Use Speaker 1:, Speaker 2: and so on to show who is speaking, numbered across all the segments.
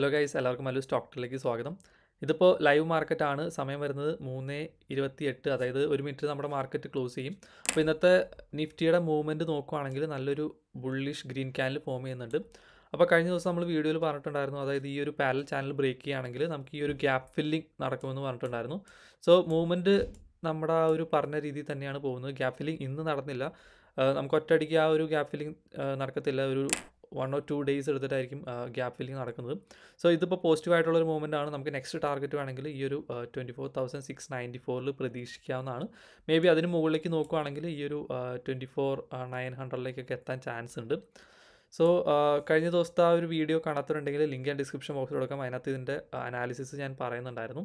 Speaker 1: hello guys എല്ലാവർക്കും stock സ്റ്റോക്ടറിലേക്ക് സ്വാഗതം ഇതിപ്പോൾ ലൈവ് മാർക്കറ്റാണ് സമയം വരുന്നത് മൂന്ന് ഇരുപത്തി എട്ട് അതായത് ഒരു മിനിറ്റ് നമ്മുടെ മാർക്കറ്റ് ക്ലോസ് ചെയ്യും അപ്പോൾ ഇന്നത്തെ നിഫ്റ്റിയുടെ മൂവ്മെൻറ്റ് നോക്കുകയാണെങ്കിൽ നല്ലൊരു ബുള്ളിഷ് ഗ്രീൻ ക്യാനിൽ ഫോം ചെയ്യുന്നുണ്ട് അപ്പോൾ കഴിഞ്ഞ ദിവസം നമ്മൾ വീഡിയോയിൽ പറഞ്ഞിട്ടുണ്ടായിരുന്നു അതായത് ഈ ഒരു പാരൽ ചാനൽ ബ്രേക്ക് ചെയ്യുകയാണെങ്കിൽ നമുക്ക് ഈ ഒരു ഗ്യാപ്പ് ഫില്ലിംഗ് നടക്കുമെന്ന് പറഞ്ഞിട്ടുണ്ടായിരുന്നു സോ മൂവ്മെൻറ്റ് നമ്മുടെ ആ ഒരു പറഞ്ഞ രീതിയിൽ തന്നെയാണ് പോകുന്നത് ഗ്യാപ്പ് ഫില്ലിംഗ് ഇന്ന് നടന്നില്ല നമുക്ക് ഒറ്റയടിക്ക് ആ ഒരു ഗ്യാപ്പ് ഫില്ലിംഗ് നടക്കത്തില്ല ഒരു വൺ ഓർ ടു ഡേയ്സ് എടുത്തിട്ടായിരിക്കും ഗ്യാപ്പ് ഫില്ലിംഗ് നടക്കുന്നത് സോ ഇതിപ്പോൾ പോസിറ്റീവായിട്ടുള്ള ഒരു മൂവ്മെൻ്റ് ആണ് നമുക്ക് നെക്സ്റ്റ് ടാർഗറ്റ് വേണമെങ്കിൽ ഈ ഒരു twenty four thousand six ninety ഫോറിൽ പ്രതീക്ഷിക്കാവുന്നതാണ് മേ ബി അതിന് മുകളിലേക്ക് നോക്കുകയാണെങ്കിൽ ഈ ഒരു ട്വൻറ്റി ഫോർ നയൻ ഹൺഡ്രഡിലേക്കൊക്കെ എത്താൻ ചാൻസ് ഉണ്ട് സോ കഴിഞ്ഞ ദിവസത്തെ ആ ഒരു വീഡിയോ കാണാത്തവരുണ്ടെങ്കിൽ ലിങ്ക് ഞാൻ ഡിസ്ക്രിപ്ഷൻ ബോക്സിൽ കൊടുക്കാം അതിനകത്ത് ഇതിൻ്റെ അനാലിസിസ് ഞാൻ പറയുന്നുണ്ടായിരുന്നു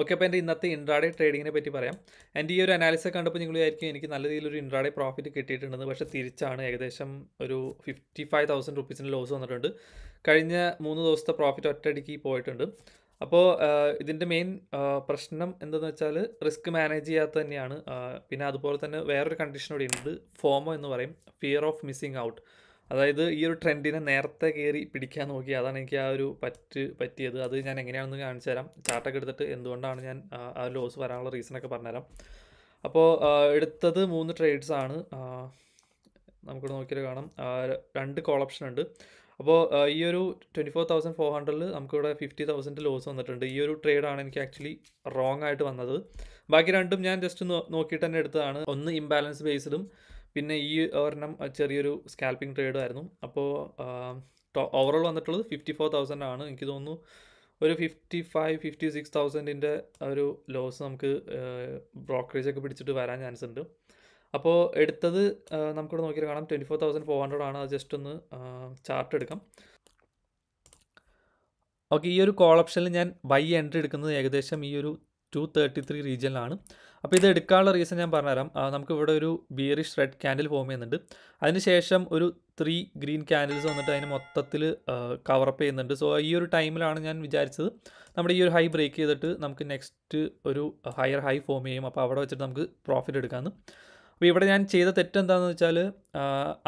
Speaker 1: ഓക്കെ അപ്പോൾ എൻ്റെ ഇന്നത്തെ ഇൻട്രാഡേ ട്രേഡിങ്ങിനെ പറ്റി പറയാം എൻ്റെ ഈ ഒരു അനാലിസിസ് കണ്ടപ്പോൾ നിങ്ങൾ വിചാരിക്കും എനിക്ക് നല്ല രീതിയിലൊരു ഇൻട്രാഡേ പ്രോഫിറ്റ് കിട്ടിയിട്ടുണ്ടെന്ന് പക്ഷേ തിരിച്ചാണ് ഏകദേശം ഒരു ഫിഫ്റ്റി ഫൈവ് തൗസൻഡ് റുപ്പീസിൻ്റെ ലോസ് വന്നിട്ടുണ്ട് കഴിഞ്ഞ മൂന്ന് ദിവസത്തെ പ്രോഫിറ്റ് ഒറ്റയടിക്ക് പോയിട്ടുണ്ട് അപ്പോൾ ഇതിൻ്റെ മെയിൻ പ്രശ്നം എന്തെന്ന് വെച്ചാൽ റിസ്ക് മാനേജ് ചെയ്യാത്ത തന്നെയാണ് പിന്നെ അതുപോലെ തന്നെ വേറൊരു കണ്ടീഷൻ കൂടി ഉണ്ട് ഫോമോ എന്ന് പറയും ഫിയർ ഓഫ് മിസ്സിങ് ഔട്ട് അതായത് ഈ ഒരു ട്രെൻഡിനെ നേരത്തെ കയറി പിടിക്കാൻ നോക്കി അതാണ് എനിക്ക് ആ ഒരു പറ്റ് പറ്റിയത് അത് ഞാൻ എങ്ങനെയാണെന്ന് കാണിച്ചു തരാം ചാർട്ടൊക്കെ എടുത്തിട്ട് എന്തുകൊണ്ടാണ് ഞാൻ ആ ലോസ് വരാനുള്ള റീസണൊക്കെ പറഞ്ഞുതരാം അപ്പോൾ എടുത്തത് മൂന്ന് ട്രേഡ്സ് ആണ് നമുക്കിവിടെ നോക്കിയിട്ട് കാണാം രണ്ട് കോൾ ഓപ്ഷൻ ഉണ്ട് അപ്പോൾ ഈ ഒരു ട്വൻറ്റി ഫോർ തൗസൻഡ് ഫോർ ഹൺഡ്രഡിൽ നമുക്കിവിടെ ഫിഫ്റ്റി തൗസൻഡ് ലോസ് വന്നിട്ടുണ്ട് ഈ ഒരു ട്രേഡാണ് എനിക്ക് ആക്ച്വലി റോങ് ആയിട്ട് വന്നത് ബാക്കി രണ്ടും ഞാൻ ജസ്റ്റ് നോക്കിയിട്ട് തന്നെ എടുത്തതാണ് ഒന്ന് ഇംബാലൻസ് ബേസിലും പിന്നെ ഈ ഒരെണ്ണം ചെറിയൊരു സ്കാൽപ്പിംഗ് ട്രേഡ് ആയിരുന്നു അപ്പോൾ ഓവറോൾ വന്നിട്ടുള്ളത് ഫിഫ്റ്റി ഫോർ തൗസൻഡ് ആണ് എനിക്ക് തോന്നുന്നു ഒരു ഫിഫ്റ്റി ഫൈവ് ഫിഫ്റ്റി സിക്സ് തൗസൻഡിൻ്റെ ഒരു ലോസ് നമുക്ക് ബ്രോക്കറേജ് ഒക്കെ പിടിച്ചിട്ട് വരാൻ ചാൻസ് ഉണ്ട് അപ്പോൾ എടുത്തത് നമുക്കിവിടെ നോക്കി കാണാം twenty four thousand four hundred ആണ് അത് ജസ്റ്റ് ഒന്ന് ചാർട്ട് എടുക്കാം ഓക്കെ ഈ ഒരു കോൾ ഓപ്ഷനിൽ ഞാൻ ബൈ എൻട്രി എടുക്കുന്നത് ഏകദേശം ഈ ഒരു ടു തേർട്ടി ത്രീ റീജിയനിലാണ് അപ്പോൾ ഇത് എടുക്കാനുള്ള റീസൺ ഞാൻ പറഞ്ഞുതരാം നമുക്ക് ഇവിടെ ഒരു ബിയറിഷ് റെഡ് ക്യാൻഡിൽ ഫോം ചെയ്യുന്നുണ്ട് അതിനുശേഷം ഒരു ത്രീ ഗ്രീൻ ക്യാൻഡിൽസ് വന്നിട്ട് അതിന് മൊത്തത്തിൽ കവറപ്പ് ചെയ്യുന്നുണ്ട് സോ ഈ ഒരു ടൈമിലാണ് ഞാൻ വിചാരിച്ചത് നമ്മുടെ ഈ ഒരു ഹൈ ബ്രേക്ക് ചെയ്തിട്ട് നമുക്ക് നെക്സ്റ്റ് ഒരു ഹയർ ഹൈ ഫോം ചെയ്യും അപ്പോൾ അവിടെ വെച്ചിട്ട് നമുക്ക് പ്രോഫിറ്റ് എടുക്കാമെന്ന് അപ്പോൾ ഇവിടെ ഞാൻ ചെയ്ത തെറ്റെന്താണെന്ന് വെച്ചാൽ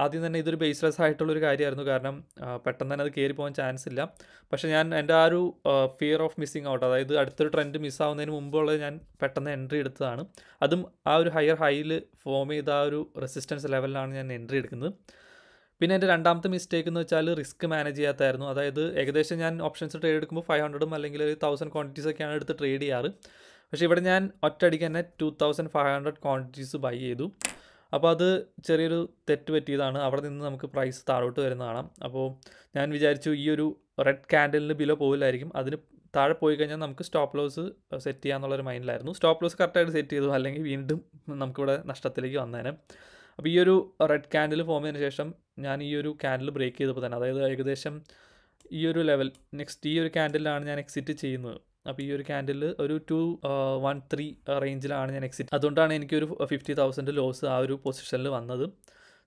Speaker 1: ആദ്യം തന്നെ ഇതൊരു ബേസ്ലെസ് ആയിട്ടുള്ളൊരു കാര്യമായിരുന്നു കാരണം പെട്ടെന്ന് തന്നെ അത് കയറി പോകാൻ ചാൻസ് ഇല്ല പക്ഷേ ഞാൻ എൻ്റെ ആ ഒരു ഫിയർ ഓഫ് മിസ്സിങ് ഔട്ട് അതായത് അടുത്തൊരു ട്രെൻഡ് മിസ്സാവുന്നതിന് മുമ്പുള്ള ഞാൻ പെട്ടെന്ന് എൻട്രി എടുത്തതാണ് അതും ആ ഒരു ഹയർ ഹൈയിൽ ഫോം ചെയ്ത ആ ഒരു റെസിസ്റ്റൻസ് ലെവലിലാണ് ഞാൻ എൻട്രി എടുക്കുന്നത് പിന്നെ എൻ്റെ രണ്ടാമത്തെ മിസ്റ്റേക്ക് എന്ന് വെച്ചാൽ റിസ്ക് മാനേജ് ചെയ്യാത്തായിരുന്നു അതായത് ഏകദേശം ഞാൻ ഓപ്ഷൻസ് ട്രേഡ് എടുക്കുമ്പോൾ ഫൈവ് ഹൺഡ്രഡും അല്ലെങ്കിൽ ഒരു തൗസൻഡ് ക്വാണ്ടിറ്റീസ് ഒക്കെയാണ് എടുത്ത് ട്രേഡ് ചെയ്യാറ് പക്ഷേ ഇവിടെ ഞാൻ ഒറ്റയടിക്ക് തന്നെ two thousand five hundred quantities buy ചെയ്തു അപ്പോൾ അത് ചെറിയൊരു തെറ്റ് പറ്റിയതാണ് അവിടെ നിന്ന് നമുക്ക് പ്രൈസ് താഴോട്ട് വരുന്നതാണ് അപ്പോൾ ഞാൻ വിചാരിച്ചു ഈ ഒരു റെഡ് ക്യാൻഡലിന് ബിലോ പോകില്ലായിരിക്കും അതിന് താഴെ പോയി കഴിഞ്ഞാൽ നമുക്ക് സ്റ്റോപ്പ് ലോസ് സെറ്റ് ചെയ്യാമെന്നുള്ളൊരു മൈൻഡിലായിരുന്നു സ്റ്റോപ്പ് ലോസ് കറക്റ്റായിട്ട് സെറ്റ് ചെയ്തു അല്ലെങ്കിൽ വീണ്ടും നമുക്കിവിടെ നഷ്ടത്തിലേക്ക് വന്നേനെ അപ്പോൾ ഈ ഒരു റെഡ് ക്യാൻഡിൽ ഫോം ചെയ്തതിന് ശേഷം ഞാൻ ഈ ഒരു ക്യാൻഡിൽ ബ്രേക്ക് ചെയ്തപ്പോൾ തന്നെ അതായത് ഏകദേശം ഈ ഒരു ലെവൽ നെക്സ്റ്റ് ഈ ഒരു ക്യാൻഡിലാണ് ഞാൻ എക്സിറ്റ് ചെയ്യുന്നത് അപ്പോൾ ഈ ഒരു ക്യാൻഡിൽ ഒരു ടു വൺ ത്രീ റേഞ്ചിലാണ് ഞാൻ എക്സിറ്റ് അതുകൊണ്ടാണ് എനിക്കൊരു ഫിഫ്റ്റി തൗസൻഡ് ലോസ് ആ ഒരു പൊസിഷനിൽ വന്നത്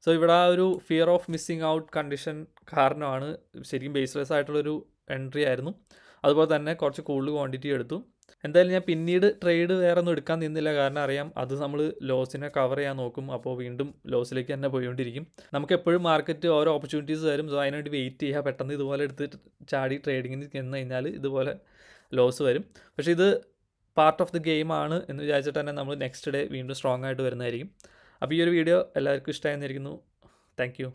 Speaker 1: സോ ഇവിടെ ആ ഒരു fear of missing out condition കാരണമാണ് ശരിക്കും ബേസ്ലെസ് ആയിട്ടുള്ളൊരു എൻട്രി ആയിരുന്നു അതുപോലെ തന്നെ കുറച്ച് കൂടുതൽ ക്വാണ്ടിറ്റി എടുത്തു എന്തായാലും ഞാൻ പിന്നീട് ട്രേഡ് വേറെ ഒന്നും എടുക്കാൻ നിന്നില്ല കാരണം അറിയാം അത് നമ്മൾ ലോസിനെ കവർ ചെയ്യാൻ നോക്കും അപ്പോൾ വീണ്ടും ലോസിലേക്ക് തന്നെ പോയിക്കൊണ്ടിരിക്കും നമുക്ക് എപ്പോഴും മാർക്കറ്റ് ഓരോ ഓപ്പർച്യൂണിറ്റീസ് വരും സോ അതിനുവേണ്ടി വെയിറ്റ് ചെയ്യുക പെട്ടെന്ന് ഇതുപോലെ എടുത്ത് ചാടി ട്രേഡിങ്ങിന് ചെന്ന് കഴിഞ്ഞാൽ ഇതുപോലെ ലോസ് വരും പക്ഷേ ഇത് പാർട്ട് ഓഫ് ദി ഗെയിം ആണ് എന്ന് വിചാരിച്ചിട്ട് തന്നെ നമ്മൾ നെക്സ്റ്റ് ഡേ വീണ്ടും സ്ട്രോങ് ആയിട്ട് വരുന്നതായിരിക്കും അപ്പോൾ ഈ ഒരു വീഡിയോ എല്ലാവർക്കും ഇഷ്ടമായിരുന്നിരിക്കുന്നു താങ്ക്